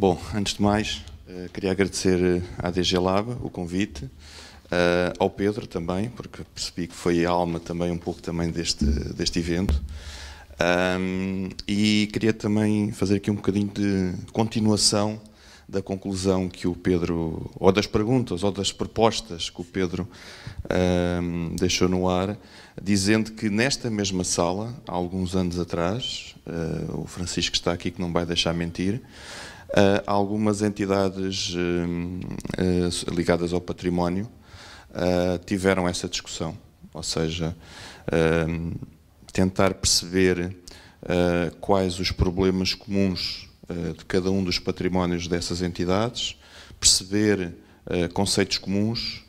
Bom, antes de mais, eh, queria agradecer eh, à DG Lab o convite, eh, ao Pedro também, porque percebi que foi a alma também um pouco também deste, deste evento. e queria também fazer aqui um bocadinho de continuação da conclusão que o Pedro, ou das perguntas, ou das propostas que o Pedro um, deixou no ar, dizendo que nesta mesma sala, há alguns anos atrás, uh, o Francisco está aqui que não vai deixar mentir, uh, algumas entidades uh, ligadas ao património eh, tiveram essa discussão, ou seja, tentar perceber quais os problemas comuns de cada um dos patrimónios dessas entidades, perceber conceitos comuns,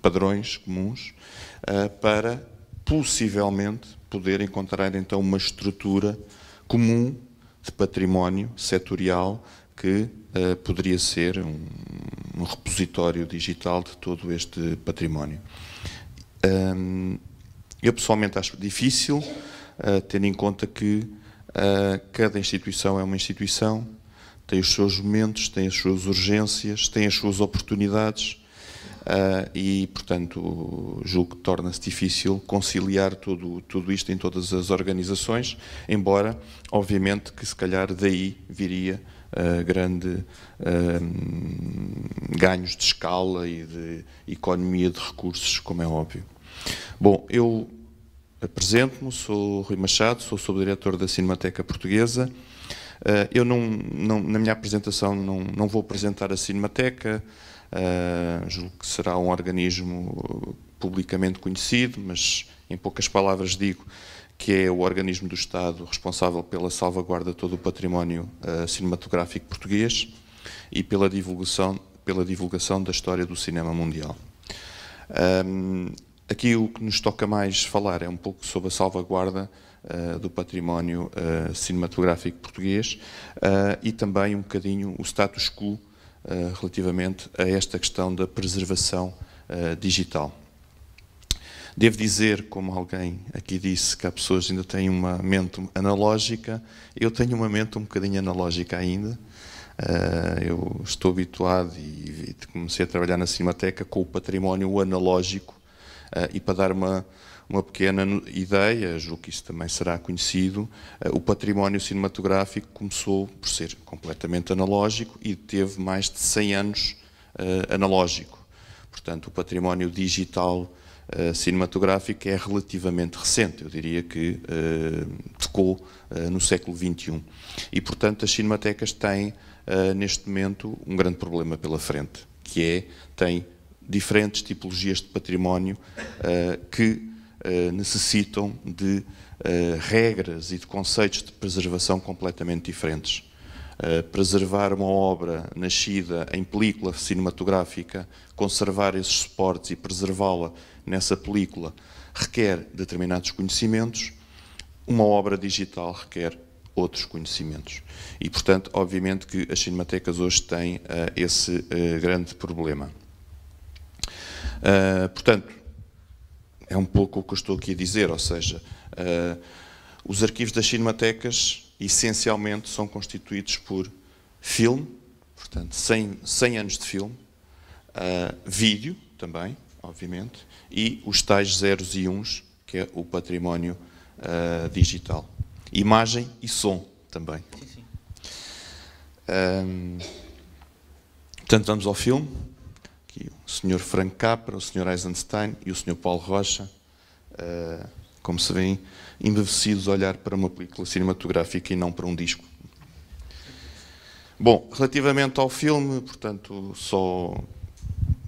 padrões comuns, para possivelmente poder encontrar então uma estrutura comum de património setorial que uh, poderia ser um, um, repositório digital de todo este património. Um, eu pessoalmente acho difícil, uh, tendo em conta que uh, cada instituição é uma instituição, tem os seus momentos, tem as suas urgências, tem as suas oportunidades uh, e, portanto, julgo que torna-se difícil conciliar tudo, tudo isto em todas as organizações, embora, obviamente, que se calhar daí viria uh, grande uh, ganhos de escala e de economia de recursos, como é óbvio. Bom, eu apresento-me, sou Rui Machado, sou subdiretor da Cinemateca Portuguesa. Eu não, não, na minha apresentação não, não vou apresentar a Cinemateca, Uh, julgo que será um organismo publicamente conhecido, mas em poucas palavras digo que é o organismo do Estado responsável pela salvaguarda de todo o património uh, cinematográfico português e pela divulgação, pela divulgação da história do cinema mundial. Um, ah, aqui o que nos toca mais falar é um pouco sobre a salvaguarda uh, do património uh, cinematográfico português e também um bocadinho o status quo eh, relativamente a esta questão da preservação eh, digital. Devo dizer, como alguém aqui disse, que há pessoas que ainda têm uma mente analógica. Eu tenho uma mente um bocadinho analógica ainda. Eh, eu estou habituado e, comecei a trabalhar na Cinemateca com o património analógico ah, e para dar uma, uma pequena ideia, julgo que isso também será conhecido, ah, o património cinematográfico começou por ser completamente analógico e teve mais de 100 anos ah, analógico. Portanto, o património digital cinematográfico é relativamente recente, eu diria que tocou no século XXI. E, portanto, as cinematecas têm, neste momento, um grande problema pela frente, que é, têm diferentes tipologias de património uh, que uh, necessitam de eh, regras e de conceitos de preservação completamente diferentes. preservar uma obra nascida em película cinematográfica, conservar esses suportes e preservá-la nessa película requer determinados conhecimentos, uma obra digital requer outros conhecimentos. E, portanto, obviamente que as cinematecas hoje têm uh, esse uh, grande problema. Uh, portanto, é um pouco o que eu estou aqui a dizer, ou seja, uh, os arquivos das cinematecas essencialmente são constituídos por filme, portanto, 100, 100 anos de filme, uh, vídeo também, obviamente, e os tais zeros e uns, que é o património uh, digital. Imagem e som também. Sim, sim. Um, ehm, portanto, vamos ao filme. Sr. Frank Capra, o Sr. Eisenstein e o Sr. Paulo Rocha, uh, como se vêem, embevecidos a olhar para uma película cinematográfica e não para um disco. Bom, relativamente ao filme, portanto, só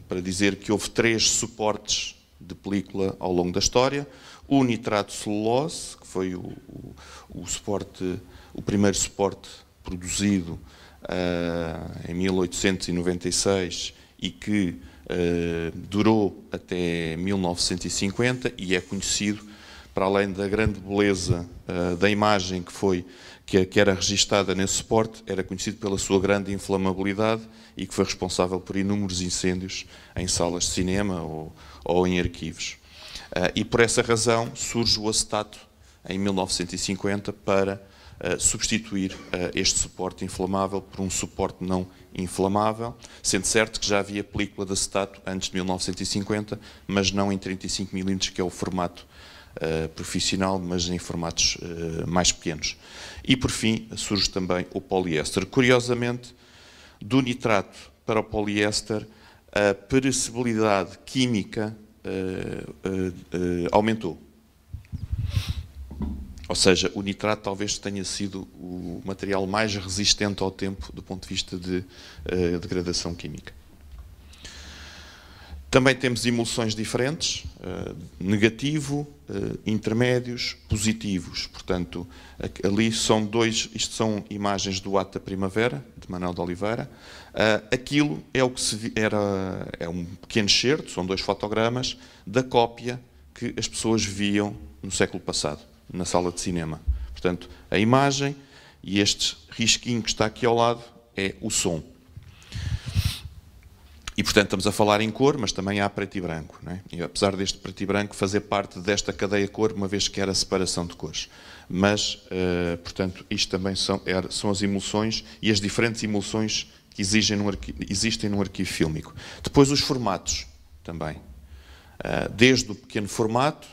para dizer que houve três suportes de película ao longo da história. O nitrato celulose, que foi o, o, o, suporte, o primeiro suporte produzido uh, em 1896 e que eh, durou até 1950 e é conhecido, para além da grande beleza uh, da imagem que foi que, que era registada nesse suporte, era conhecido pela sua grande inflamabilidade e que foi responsável por inúmeros incêndios em salas de cinema ou, ou em arquivos. Uh, e por essa razão surge o acetato em 1950 para substituir este suporte inflamável por um suporte não inflamável inflamável, sendo certo que já havia película de acetato antes de 1950, mas não em 35mm, que é o formato uh, profissional, mas em formatos uh, mais pequenos. E por fim surge também o poliéster. Curiosamente, do nitrato para o poliéster, a perecibilidade química uh, aumentou ou seja, o nitrato talvez tenha sido o material mais resistente ao tempo do ponto de vista de uh, degradação química. Também temos emulsões diferentes, uh, negativo, uh, intermédios, positivos. Portanto, ali são dois, isto são imagens do ato da primavera, de Manuel de Oliveira. Uh, aquilo é o que se era é um pequeno excerto, são dois fotogramas da cópia que as pessoas viam no século passado na sala de cinema. Portanto, a imagem e este risquinho que está aqui ao lado é o som. E, portanto, estamos a falar em cor, mas também há preto e branco. É? E, apesar deste preto e branco fazer parte desta cadeia cor, uma vez que era a separação de cores. Mas, uh, portanto, isto também são, é, são as emulsões e as diferentes emulsões que exigem num existem num arquivo fílmico. Depois, os formatos também. Uh, desde o pequeno formato,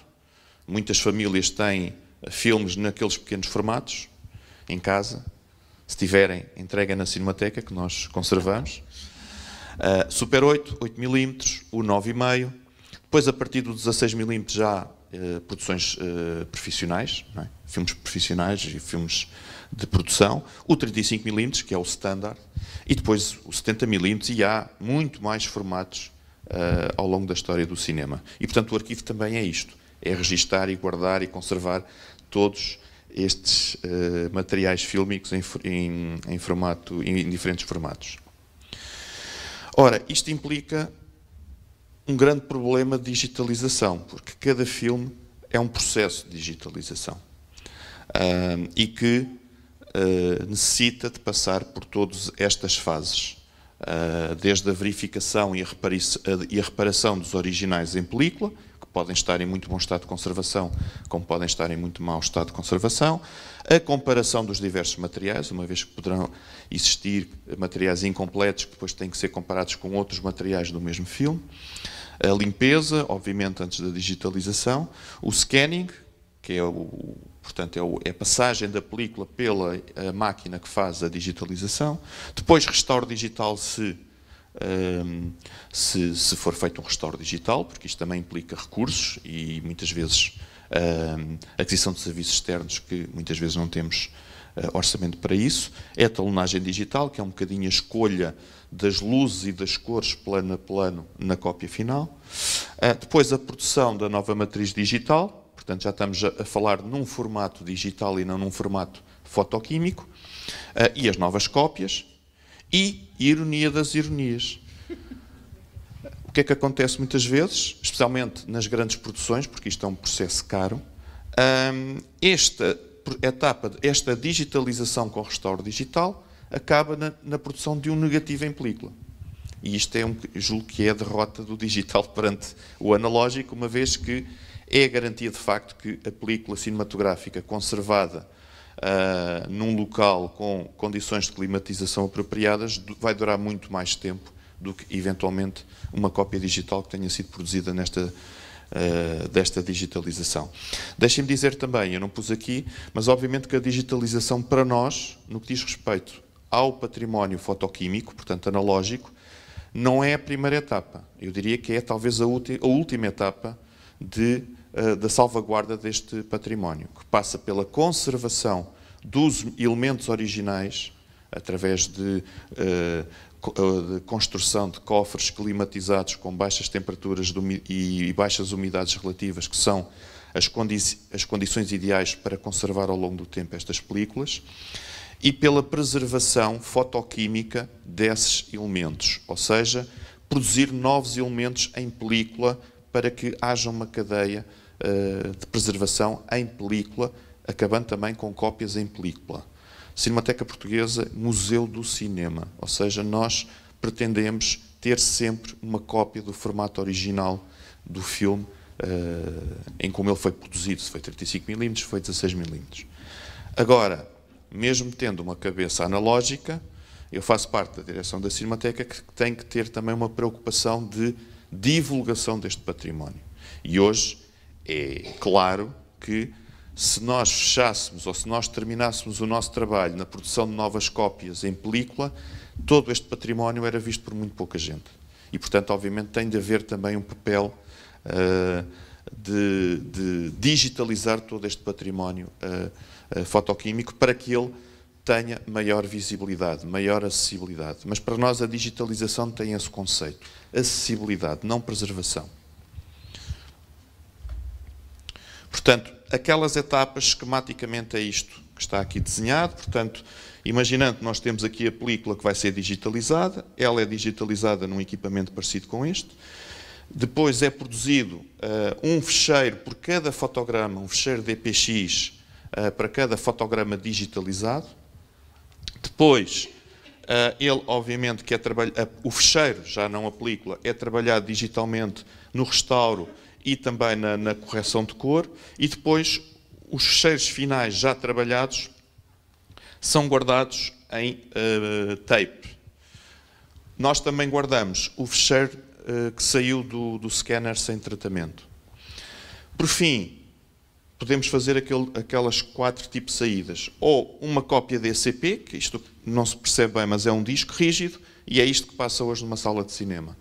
muitas famílias têm filmes naqueles pequenos formatos, em casa. Se tiverem, entrega na Cinemateca, que nós conservamos. Uh, Super 8, 8mm, o 9,5. Depois, a partir do 16mm, já uh, produções uh, profissionais, é? filmes profissionais e filmes de produção. O 35mm, que é o standard. E depois o 70mm, e há muito mais formatos eh, ao longo da história do cinema. E, portanto, o arquivo também é isto é registar e guardar e conservar todos estes uh, materiais fílmicos em, em, em, formato, em diferentes formatos. Ora, isto implica um grande problema de digitalização, porque cada filme é um processo de digitalização uh, e que uh, necessita de passar por todas estas fases. Uh, desde a verificação e a, e a, reparação dos originais em película, que podem estar em muito bom estado de conservação, como podem estar em muito mau estado de conservação, a comparação dos diversos materiais, uma vez que poderão existir materiais incompletos que depois têm que ser comparados com outros materiais do mesmo filme, a limpeza, obviamente antes da digitalização, o scanning, que é o portanto é, é a passagem da película pela eh, máquina que faz a digitalização, depois restauro digital se um, se, se, for feito um restauro digital, porque isto também implica recursos e muitas vezes um, aquisição de serviços externos que muitas vezes não temos uh, orçamento para isso. É a talonagem digital, que é um bocadinho a escolha das luzes e das cores plano a plano na cópia final. Uh, depois a produção da nova matriz digital, portanto já estamos a, falar num formato digital e não num formato fotoquímico, uh, e as novas cópias, e, ironia das ironias, o que é que acontece muitas vezes, especialmente nas grandes produções, porque isto é um processo caro, hum, esta etapa, esta digitalização com restauro digital, acaba na, na, produção de um negativo em película. E isto é um, julgo que é a derrota do digital perante o analógico, uma vez que é a garantia de facto que a película cinematográfica conservada uh, num local com condições de climatização apropriadas, vai durar muito mais tempo do que eventualmente uma cópia digital que tenha sido produzida nesta, Uh, desta digitalização. Deixem-me dizer também, eu não pus aqui, mas obviamente que a digitalização para nós, no que diz respeito ao património fotoquímico, portanto analógico, não é a primeira etapa. Eu diria que é talvez a, a última etapa de eh, da salvaguarda deste património, que passa pela conservação dos elementos originais, através de, eh, eh, de construção de cofres climatizados com baixas temperaturas e baixas umidades relativas, que são as, condi as condições ideais para conservar ao longo do tempo estas películas, e pela preservação fotoquímica desses elementos, ou seja, produzir novos elementos em película para que haja uma cadeia eh, de preservação em película, acabando também com cópias em película. Cinemateca Portuguesa, Museu do Cinema, ou seja, nós pretendemos ter sempre uma cópia do formato original do filme eh, em como ele foi produzido, se foi 35mm, se foi 16mm. Agora, mesmo tendo uma cabeça analógica, eu faço parte da direção da Cinemateca que tem que ter também uma preocupação de divulgação deste património. E hoje é claro que se nós fechássemos ou se nós terminássemos o nosso trabalho na produção de novas cópias em película, todo este património era visto por muito pouca gente. E, portanto, obviamente, tem de haver também um papel uh, de, de, digitalizar todo este património uh, uh, fotoquímico para que ele tenha maior visibilidade, maior acessibilidade. Mas para nós a digitalização tem esse conceito: acessibilidade, não preservação. Portanto, aquelas etapas esquematicamente é isto que está aqui desenhado. Portanto, imaginando que nós temos aqui a película que vai ser digitalizada, ela é digitalizada num equipamento parecido com este. Depois é produzido uh, um fecheiro por cada fotograma, um fecheiro DPX uh, eh, para cada fotograma digitalizado. Depois, uh, ele obviamente que é trabalhado, o fecheiro, já não a película, é trabalhado digitalmente no restauro e também na, na correção de cor, e depois os fecheiros finais já trabalhados são guardados em uh, tape. Nós também guardamos o fecheiro uh, que saiu do, do scanner sem tratamento. Por fim, podemos fazer aquele, aquelas quatro tipos de saídas. Ou uma cópia DCP, que isto não se percebe bem, mas é um disco rígido, e é isto que passa hoje numa sala de cinema.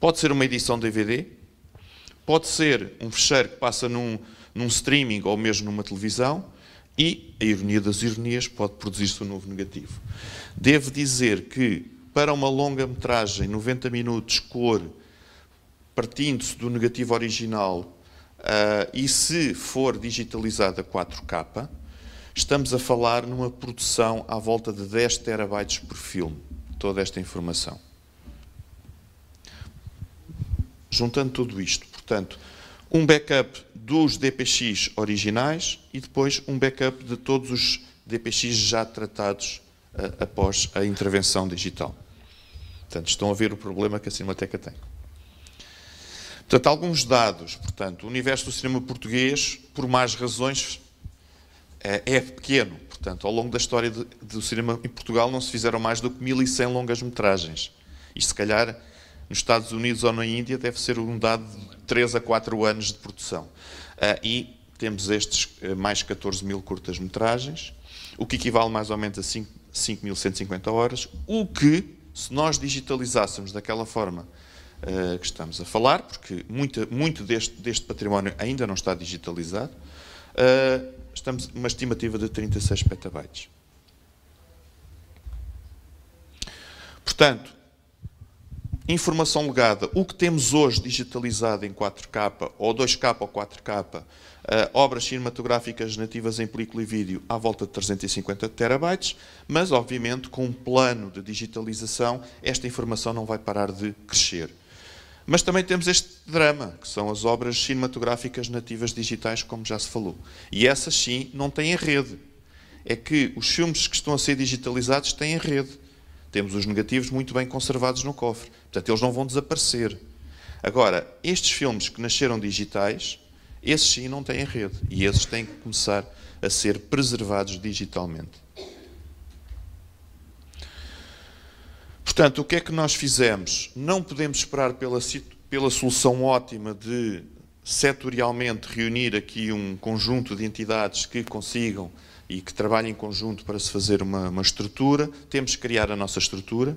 Pode ser uma edição DVD, Pode ser um fecheiro que passa num, num streaming ou mesmo numa televisão e, a ironia das ironias, pode produzir-se um novo negativo. Devo dizer que, para uma longa metragem, 90 minutos, cor, partindo-se do negativo original, uh, e se for digitalizada 4K, estamos a falar numa produção à volta de 10 terabytes por filme, toda esta informação. Juntando tudo isto, Portanto, um backup dos DPX originais e depois um backup de todos os DPX já tratados uh, após a intervenção digital. Portanto, estão a ver o problema que a Cinemateca tem. Portanto, alguns dados. Portanto, o universo do cinema português, por más razões, eh, é pequeno. Portanto, ao longo da história de, do cinema em Portugal não se fizeram mais do que 1.100 longas-metragens. Isto, se calhar, nos Estados Unidos ou na Índia deve ser um dado de 3 a 4 anos de produção. Ah, e temos estes eh, mais 14 mil curtas-metragens, o que equivale mais ou menos a 5.150 horas, o que, se nós digitalizássemos daquela forma uh, que estamos a falar, porque muita, muito deste, deste, património ainda não está digitalizado, uh, estamos uma estimativa de 36 petabytes. Portanto, informação legada, o que temos hoje digitalizado em 4K, ou 2K ou 4K, uh, eh, obras cinematográficas nativas em película e vídeo à volta de 350 terabytes, mas obviamente com um plano de digitalização esta informação não vai parar de crescer. Mas também temos este drama, que são as obras cinematográficas nativas digitais, como já se falou. E essas sim não têm rede. É que os filmes que estão a ser digitalizados têm rede temos os negativos muito bem conservados no cofre. Portanto, eles não vão desaparecer. Agora, estes filmes que nasceram digitais, esses sim não têm rede. E esses têm que começar a ser preservados digitalmente. Portanto, o que é que nós fizemos? Não podemos esperar pela, pela solução ótima de setorialmente reunir aqui um conjunto de entidades que consigam e que trabalhem em conjunto para se fazer uma, uma estrutura, temos que criar a nossa estrutura.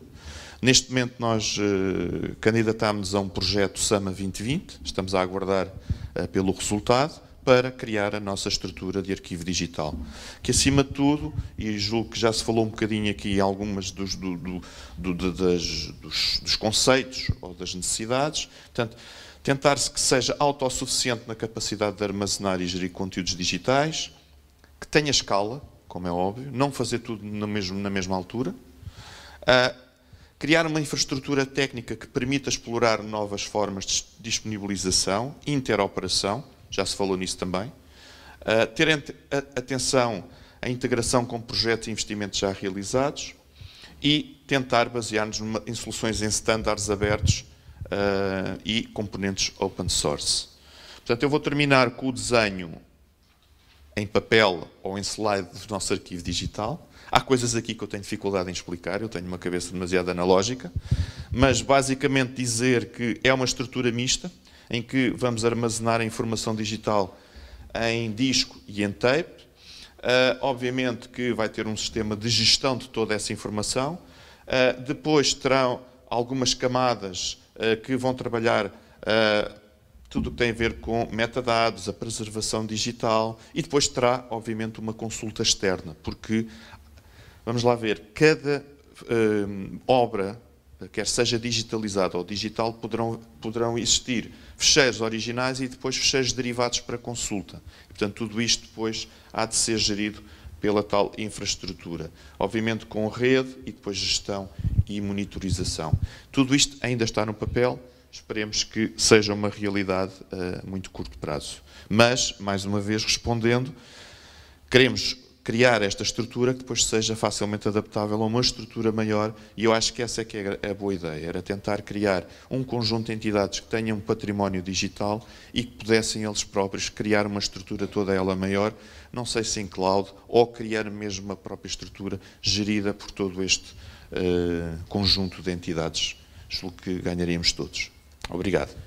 Neste momento nós eh, candidatámos a um projeto SAMA 2020, estamos a aguardar eh, pelo resultado, para criar a nossa estrutura de arquivo digital. Que acima de tudo, e julgo que já se falou um bocadinho aqui algumas dos, do, do, do, das, dos, dos conceitos ou das necessidades, portanto, tentar-se que seja autossuficiente na capacidade de armazenar e gerir conteúdos digitais, que tenha escala, como é óbvio, não fazer tudo mesmo, na mesma altura, uh, criar uma infraestrutura técnica que permita explorar novas formas de disponibilização, interoperação, já se falou nisso também, uh, ter atenção à integração com projetos e investimentos já realizados e tentar basear-nos em soluções em estándares abertos uh, e componentes open source. Portanto, eu vou terminar com o desenho em papel ou em slide do nosso arquivo digital. Há coisas aqui que eu tenho dificuldade em explicar, eu tenho uma cabeça demasiado analógica, mas basicamente dizer que é uma estrutura mista em que vamos armazenar a informação digital em disco e em tape. Uh, obviamente que vai ter um sistema de gestão de toda essa informação. Uh, depois terão algumas camadas eh, que vão trabalhar eh, tudo o que tem a ver com metadados, a preservação digital e depois terá, obviamente, uma consulta externa, porque, vamos lá ver, cada eh, obra, quer seja digitalizada ou digital, poderão, poderão existir fecheiros originais e depois fecheiros derivados para consulta. portanto, tudo isto depois há de ser gerido pela tal infraestrutura. Obviamente com rede e depois gestão e monitorização. Tudo isto ainda está no papel, esperemos que seja uma realidade a eh, muito curto prazo. Mas, mais uma vez respondendo, queremos criar esta estrutura que depois seja facilmente adaptável a uma estrutura maior, e eu acho que essa é que é a é boa ideia, era tentar criar um conjunto de entidades que tenham um património digital e que pudessem eles próprios criar uma estrutura toda ela maior, não sei se em cloud, ou criar mesmo uma própria estrutura gerida por todo este uh, conjunto de entidades. Julgo que ganharíamos todos. Obrigado.